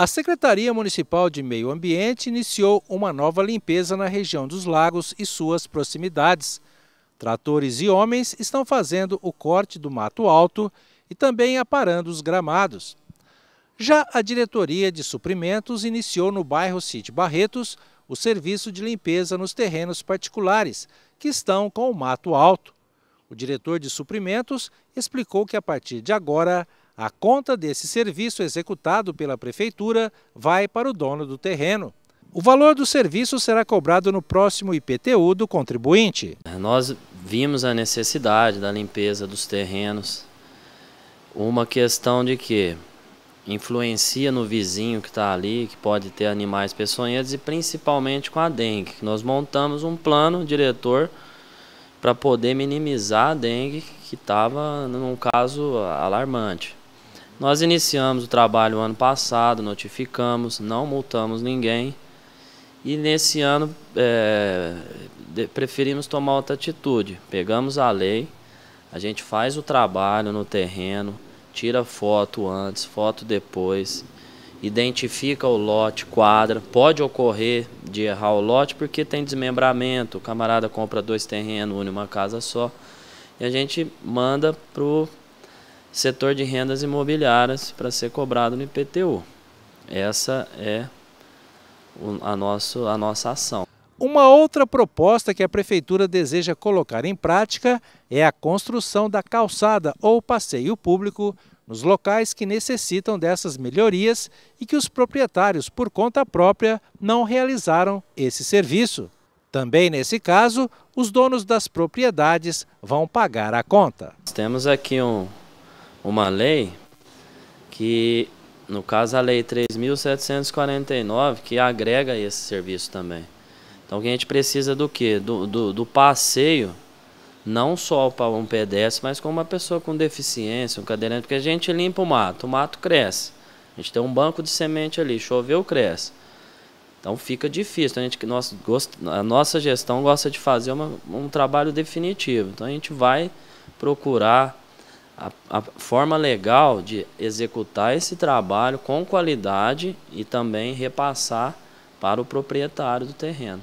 A Secretaria Municipal de Meio Ambiente iniciou uma nova limpeza na região dos lagos e suas proximidades. Tratores e homens estão fazendo o corte do mato alto e também aparando os gramados. Já a Diretoria de Suprimentos iniciou no bairro City Barretos o serviço de limpeza nos terrenos particulares, que estão com o mato alto. O diretor de suprimentos explicou que a partir de agora a conta desse serviço executado pela prefeitura vai para o dono do terreno. O valor do serviço será cobrado no próximo IPTU do contribuinte. Nós vimos a necessidade da limpeza dos terrenos. Uma questão de que influencia no vizinho que está ali, que pode ter animais peçonhentos e principalmente com a dengue. Nós montamos um plano diretor para poder minimizar a dengue que estava num caso alarmante. Nós iniciamos o trabalho ano passado, notificamos, não multamos ninguém. E nesse ano é, preferimos tomar outra atitude. Pegamos a lei, a gente faz o trabalho no terreno, tira foto antes, foto depois, identifica o lote, quadra. Pode ocorrer de errar o lote porque tem desmembramento, o camarada compra dois terrenos, une uma casa só. E a gente manda pro setor de rendas imobiliárias para ser cobrado no IPTU. Essa é a, nosso, a nossa ação. Uma outra proposta que a Prefeitura deseja colocar em prática é a construção da calçada ou passeio público nos locais que necessitam dessas melhorias e que os proprietários, por conta própria, não realizaram esse serviço. Também nesse caso, os donos das propriedades vão pagar a conta. Temos aqui um, uma lei que, no caso, a Lei 3.749, que agrega esse serviço também. Então, a gente precisa do quê? Do, do, do passeio, não só para um pedestre, mas com uma pessoa com deficiência, um cadeirante, porque a gente limpa o mato, o mato cresce. A gente tem um banco de semente ali, choveu, cresce. Então fica difícil. Então, a, gente, nós, a nossa gestão gosta de fazer uma, um trabalho definitivo. Então a gente vai procurar a, a forma legal de executar esse trabalho com qualidade e também repassar para o proprietário do terreno.